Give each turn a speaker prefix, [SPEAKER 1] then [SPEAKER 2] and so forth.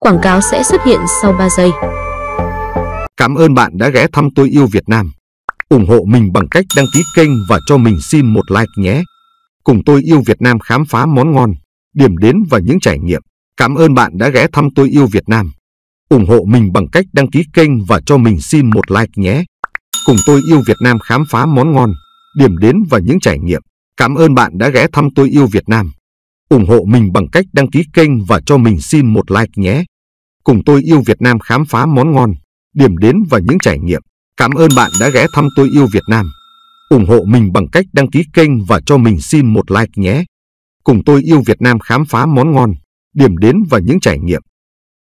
[SPEAKER 1] Quảng cáo sẽ xuất hiện sau 3 giây.
[SPEAKER 2] Cảm ơn bạn đã ghé thăm tôi yêu Việt Nam. ủng hộ mình bằng cách đăng ký kênh và cho mình xin một like nhé. Cùng tôi yêu Việt Nam khám phá món ngon, điểm đến và những trải nghiệm. Cảm ơn bạn đã ghé thăm tôi yêu Việt Nam. ủng hộ mình bằng cách đăng ký kênh và cho mình xin một like nhé. Cùng tôi yêu Việt Nam khám phá món ngon, điểm đến và những trải nghiệm. Cảm ơn bạn đã ghé thăm tôi yêu Việt Nam ủng hộ mình bằng cách đăng ký kênh và cho mình xin một like nhé. Cùng tôi yêu Việt Nam khám phá món ngon, điểm đến và những trải nghiệm. Cảm ơn bạn đã ghé thăm tôi yêu Việt Nam. ủng hộ mình bằng cách đăng ký kênh và cho mình xin một like nhé. Cùng tôi yêu Việt Nam khám phá món ngon, điểm đến và những trải nghiệm.